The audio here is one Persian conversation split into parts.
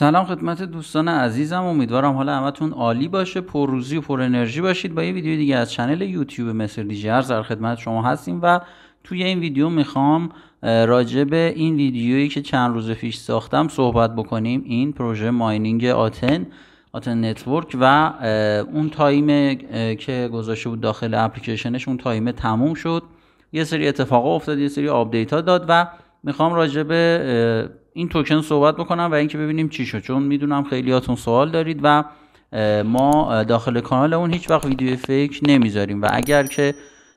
سلام خدمت دوستان عزیزم امیدوارم حالا همتون عالی باشه پرروزی و پر انرژی باشید با یه ویدیو دیگه از چنل یوتیوب مصر دیجرز در خدمت شما هستیم و توی این ویدیو میخوام راجع به این ویدیویی که چند روز پیش ساختم صحبت بکنیم این پروژه ماینینگ آتن آتن نتورک و اون تایم که گذاشته بود داخل اپلیکیشنش اون تایم تموم شد یه سری اتفاقا افتاد یه سری آپدیت ها داد و میخوام راجع به این توکن صحبت بکنم و اینکه ببینیم چی شد چون میدونم خیلیاتون سوال دارید و ما داخل کانالمون هیچ وقت ویدیو فیک نمیذاریم و اگر که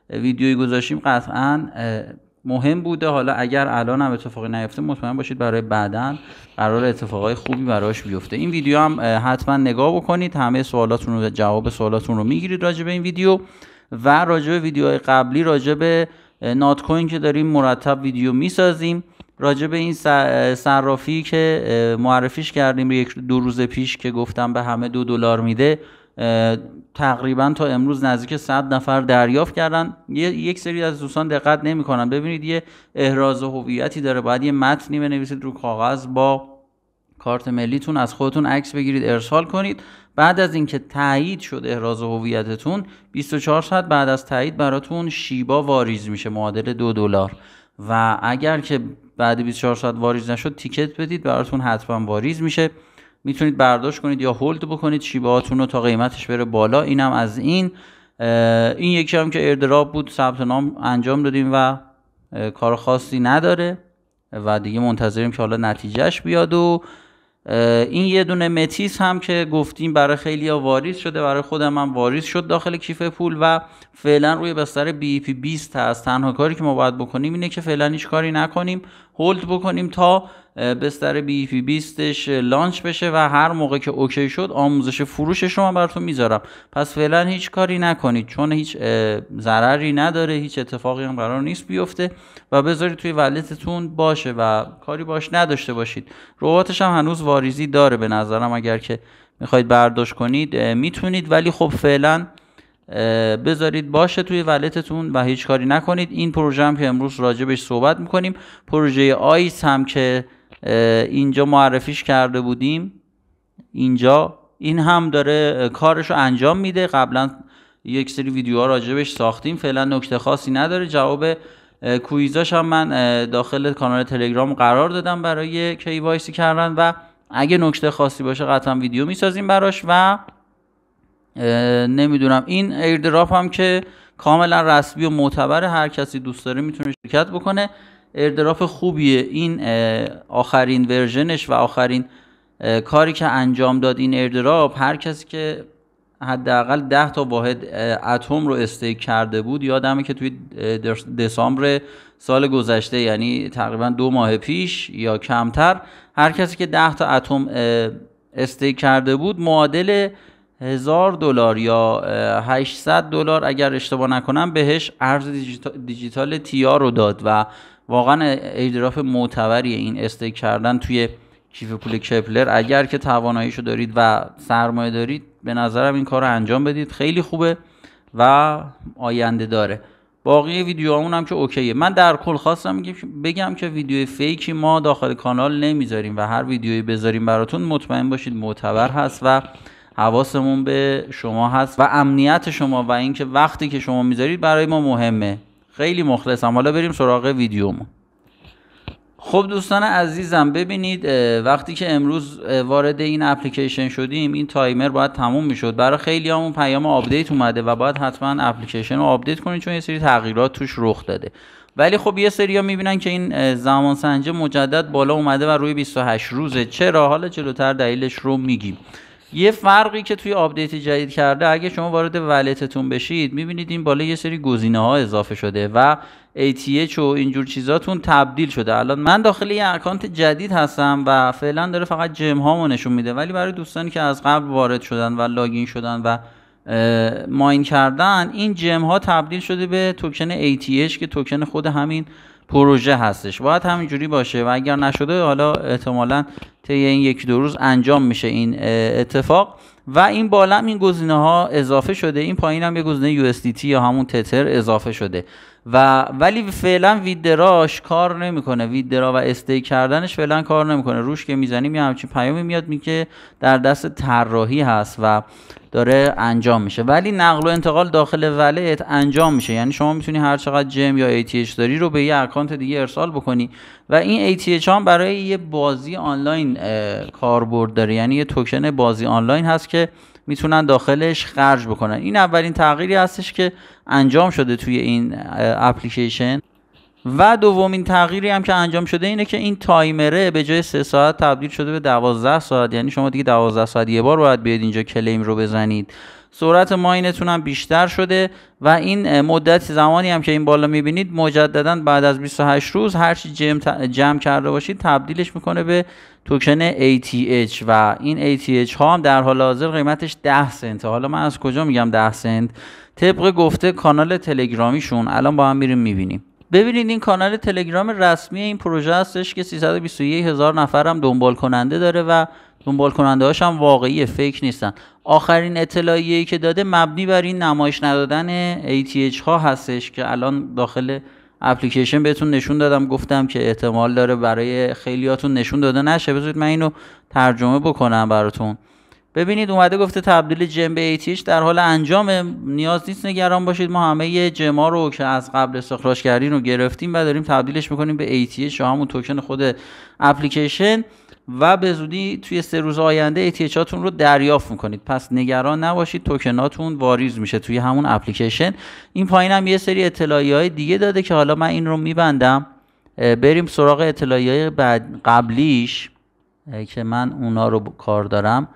ویدیویی گذاشیم قطعا مهم بوده حالا اگر الان هم اتفاقی نیفته مطمئن باشید برای بعدا قرار اتفاقای خوبی براش بیفته این ویدیو هم حتما نگاه بکنید همه سوالاتون رو جواب سوالاتون رو میگیرید راجع به این ویدیو و راجع به ویدیوهای قبلی راجع به نات کوین که داریم مرتب ویدیو میسازیم راجع به این صرافی که معرفیش کردیم یک دو روز پیش که گفتم به همه دو دلار میده تقریبا تا امروز نزدیک 100 نفر دریافت کردن یک سری از دوستان دقت نمیکنن ببینید یه احراز هویتی داره باید یه متنی بنویسید رو کاغذ با کارت ملیتون از خودتون عکس بگیرید ارسال کنید بعد از اینکه تایید شد احراز هویتتون 24 ساعت بعد از تایید براتون شیبا واریز میشه معادل دو دلار و اگر که بعد 24 ساعت واریز نشد تیکت بدید براتون حتما واریز میشه میتونید برداشت کنید یا هولد بکنید شیبهاتون رو تا قیمتش بره بالا اینم از این این یکی هم که اردراب بود ثبت نام انجام دادیم و کار خاصی نداره و دیگه منتظریم که حالا نتیجهش بیاد و این یه دونه متیس هم که گفتیم برای خیلی ها واریز شده برای خودم هم واریز شد داخل کیف پول و فعلا روی بستر بی پی 20 هست تنها کاری که ما باید بکنیم اینه که فعلا هیچ کاری نکنیم هولد بکنیم تا بستر بی پی بیستش لانچ بشه و هر موقع که اوکی شد آموزش فروشش رو براتون میذارم پس فعلا هیچ کاری نکنید چون هیچ ضرری نداره هیچ اتفاقی هم قرار نیست بیفته و بذارید توی ولتتون باشه و کاری باش نداشته باشید رباتش هم هنوز واریزی داره به نظرم اگر که میخواید برداشت کنید میتونید ولی خب فعلا بذارید باشه توی ولتتون و هیچ کاری نکنید این پروژه که امروز راجبش صحبت میکنیم پروژه آیس هم که اینجا معرفیش کرده بودیم اینجا این هم داره کارش رو انجام میده قبلا یک سری ویدیوها راجبش ساختیم فعلا نکته خاصی نداره جواب کویزاش هم من داخل کانال تلگرام قرار دادم برای کی وایسی کردن و اگه نکته خاصی باشه قطعا ویدیو میسازیم براش و نمیدونم این ایردراپ هم که کاملا رسمی و معتبر هر کسی دوست داره میتونه شرکت بکنه اردراف خوبیه این آخرین ورژنش و آخرین کاری که انجام داد این اردراپ هر کسی که حداقل ده تا واحد اتم رو استیک کرده بود یادمه که توی دسامبر سال گذشته یعنی تقریبا دو ماه پیش یا کمتر هر کسی که ده تا اتم استیک کرده بود معادل هزار دلار یا 800 دلار اگر اشتباه نکنم بهش ارز دیجیتال, دیجیتال رو داد و واقعا ایدراف معتبری این استیک کردن توی کیف پول کپلر اگر که تواناییشو دارید و سرمایه دارید به نظرم این کار رو انجام بدید خیلی خوبه و آینده داره باقی ویدیوهامون هم که اوکیه من در کل خواستم بگم که ویدیو فیکی ما داخل کانال نمیذاریم و هر ویدیویی بذاریم براتون مطمئن باشید معتبر هست و حواسمون به شما هست و امنیت شما و اینکه وقتی که شما میذارید برای ما مهمه خیلی مخلصم حالا بریم سراغ ویدیومون خب دوستان عزیزم ببینید وقتی که امروز وارد این اپلیکیشن شدیم این تایمر باید تموم میشد برای خیلی همون پیام آپدیت اومده و باید حتما اپلیکیشن رو آپدیت کنید چون یه سری تغییرات توش رخ داده ولی خب یه سری ها میبینن که این زمان سنجه مجدد بالا اومده و روی 28 روزه چرا حالا جلوتر دلیلش رو میگیم یه فرقی که توی آپدیت جدید کرده اگه شما وارد ولتتون بشید میبینید این بالا یه سری گزینه ها اضافه شده و ATH و اینجور چیزاتون تبدیل شده الان من داخل یه اکانت جدید هستم و فعلا داره فقط جم نشون میده ولی برای دوستانی که از قبل وارد شدن و لاگین شدن و ماین کردن این جم ها تبدیل شده به توکن ATH که توکن خود همین پروژه هستش باید همینجوری باشه و اگر نشده حالا احتمالا طی این یکی دو روز انجام میشه این اتفاق و این بالا این گزینه ها اضافه شده این پایین هم یه گزینه USDT یا همون تتر اضافه شده و ولی فعلا ویدراش کار نمیکنه ویدرا و استیک کردنش فعلا کار نمیکنه روش که میزنیم یه همچین پیامی میاد میگه در دست طراحی هست و داره انجام میشه ولی نقل و انتقال داخل ولت انجام میشه یعنی شما میتونی هر چقدر جم یا ATH داری رو به یه اکانت دیگه ارسال بکنی و این ATH هم برای یه بازی آنلاین کاربرد داره یعنی یه توکن بازی آنلاین هست که میتونن داخلش خرج بکنن این اولین تغییری هستش که انجام شده توی این اپلیکیشن و دومین تغییری هم که انجام شده اینه که این تایمره به جای 3 ساعت تبدیل شده به 12 ساعت یعنی شما دیگه 12 ساعت یه بار باید بیاید اینجا کلیم رو بزنید سرعت ماینتون هم بیشتر شده و این مدت زمانی هم که این بالا میبینید مجددا بعد از 28 روز هرچی جمع, جمع کرده باشید تبدیلش میکنه به توکن ATH و این ATH ها هم در حال حاضر قیمتش 10 سنت حالا من از کجا میگم 10 سنت طبق گفته کانال تلگرامیشون الان با هم میریم میبینیم ببینید این کانال تلگرام رسمی این پروژه هستش که 321 هزار نفر هم دنبال کننده داره و دنبال کننده هاش هم واقعی فکر نیستن آخرین اطلاعیه‌ای که داده مبنی بر این نمایش ندادن ATH ها هستش که الان داخل اپلیکیشن بهتون نشون دادم گفتم که احتمال داره برای خیلیاتون نشون داده نشه بذارید من اینو ترجمه بکنم براتون ببینید اومده گفته تبدیل جم به در حال انجام نیاز نیست نگران باشید ما همه جما رو که از قبل استخراج رو گرفتیم و داریم تبدیلش میکنیم به ATH یا همون توکن خود اپلیکیشن و به زودی توی سه روز آینده ATH هاتون رو دریافت میکنید پس نگران نباشید توکناتون واریز میشه توی همون اپلیکیشن این پایین هم یه سری اطلاعی های دیگه داده که حالا من این رو میبندم بریم سراغ اطلاعی های قبلیش که من اونا رو کار دارم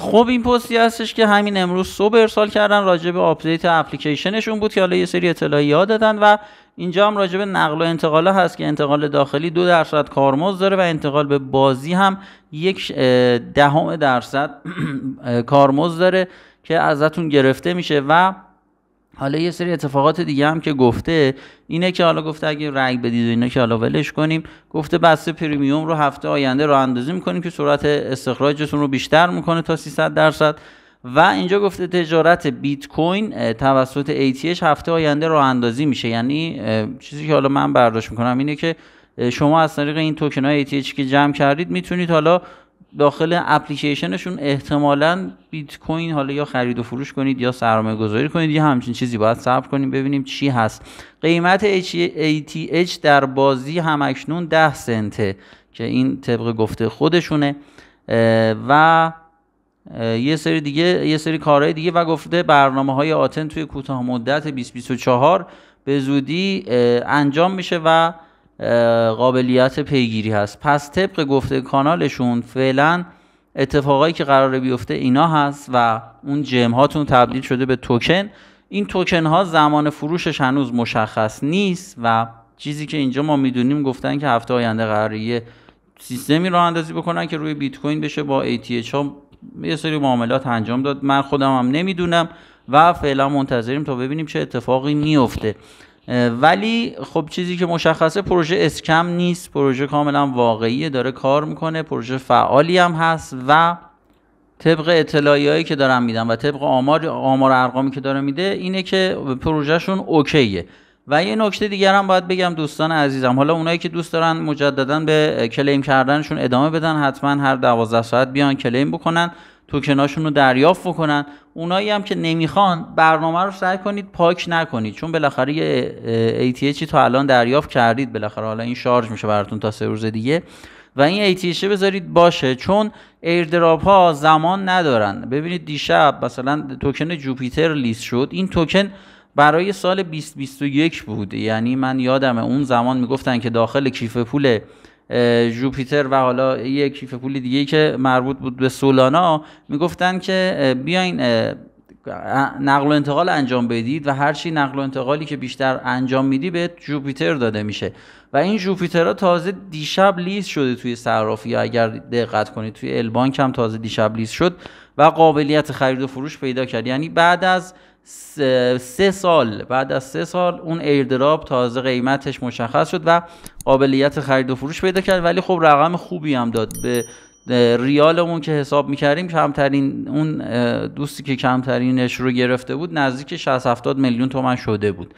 خب این پستی هستش که همین امروز صبح ارسال کردن راجع به آپدیت اپلیکیشنشون بود که حالا یه سری اطلاعی ها دادن و اینجا هم راجع به نقل و انتقال هست که انتقال داخلی دو درصد کارمز داره و انتقال به بازی هم یک دهم درصد کارمز داره که ازتون گرفته میشه و حالا یه سری اتفاقات دیگه هم که گفته اینه که حالا گفته اگه رنگ بدید و اینا که حالا ولش کنیم گفته بسته پریمیوم رو هفته آینده راه اندازی میکنیم که سرعت استخراجتون رو بیشتر میکنه تا 300 درصد و اینجا گفته تجارت بیت کوین توسط ATH هفته آینده راه اندازی میشه یعنی چیزی که حالا من برداشت میکنم اینه که شما از طریق این توکن های ATH که جمع کردید میتونید حالا داخل اپلیکیشنشون احتمالا بیت کوین حالا یا خرید و فروش کنید یا سرمایه گذاری کنید یا همچین چیزی باید صبر کنیم ببینیم چی هست قیمت ATH در بازی همکنون 10 سنته که این طبق گفته خودشونه و یه سری دیگه یه سری کارهای دیگه و گفته برنامه های آتن توی کوتاه مدت 2024 به زودی انجام میشه و قابلیت پیگیری هست پس طبق گفته کانالشون فعلا اتفاقایی که قرار بیفته اینا هست و اون جم هاتون تبدیل شده به توکن این توکن ها زمان فروشش هنوز مشخص نیست و چیزی که اینجا ما میدونیم گفتن که هفته آینده قراره یه سیستمی راه اندازی بکنن که روی بیت کوین بشه با ATH ها یه سری معاملات انجام داد من خودم هم نمیدونم و فعلا منتظریم تا ببینیم چه اتفاقی میفته ولی خب چیزی که مشخصه پروژه اسکم نیست پروژه کاملا واقعیه داره کار میکنه پروژه فعالی هم هست و طبق هایی که دارم میدم و طبق آمار آمار ارقامی که داره میده اینه که پروژهشون اوکیه و یه نکته دیگر هم باید بگم دوستان عزیزم حالا اونایی که دوست دارن مجددا به کلیم کردنشون ادامه بدن حتما هر دوازده ساعت بیان کلیم بکنن توکناشون رو دریافت بکنن اونایی هم که نمیخوان برنامه رو سعی کنید پاک نکنید چون بالاخره یه ATH تا الان دریافت کردید بالاخره حالا این شارژ میشه براتون تا سه روز دیگه و این ATH بذارید باشه چون ایردراپ ها زمان ندارن ببینید دیشب مثلا توکن جوپیتر لیست شد این توکن برای سال 2021 بود یعنی من یادم اون زمان میگفتن که داخل کیف پول جوپیتر و حالا یک کیف پول دیگه که مربوط بود به سولانا میگفتن که بیاین نقل و انتقال انجام بدید و هرچی نقل و انتقالی که بیشتر انجام میدی به جوپیتر داده میشه و این ها تازه دیشب لیز شده توی صرافی اگر دقت کنید توی البانک هم تازه دیشب لیز شد و قابلیت خرید و فروش پیدا کرد یعنی بعد از سه سال بعد از سه سال اون ایردراب تازه قیمتش مشخص شد و قابلیت خرید و فروش پیدا کرد ولی خب رقم خوبی هم داد به ریالمون که حساب میکردیم کمترین اون دوستی که کمترینش رو گرفته بود نزدیک 60 70 میلیون تومن شده بود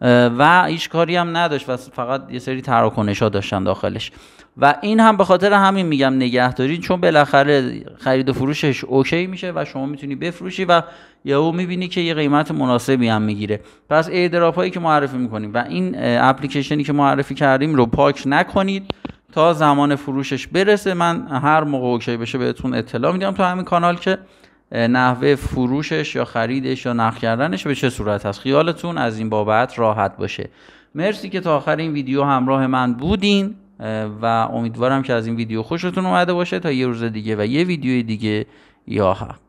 و هیچ کاری هم نداشت و فقط یه سری تراکنش ها داشتن داخلش و این هم به خاطر همین میگم نگه چون بالاخره خرید و فروشش اوکی میشه و شما میتونی بفروشی و یهو میبینی که یه قیمت مناسبی هم میگیره پس ایدراپ هایی که معرفی میکنیم و این اپلیکیشنی که معرفی کردیم رو پاک نکنید تا زمان فروشش برسه من هر موقع اوکی بشه بهتون اطلاع میدم تو همین کانال که نحوه فروشش یا خریدش یا نقل کردنش به چه صورت هست خیالتون از این بابت راحت باشه مرسی که تا آخر این ویدیو همراه من بودین و امیدوارم که از این ویدیو خوشتون اومده باشه تا یه روز دیگه و یه ویدیو دیگه یا حق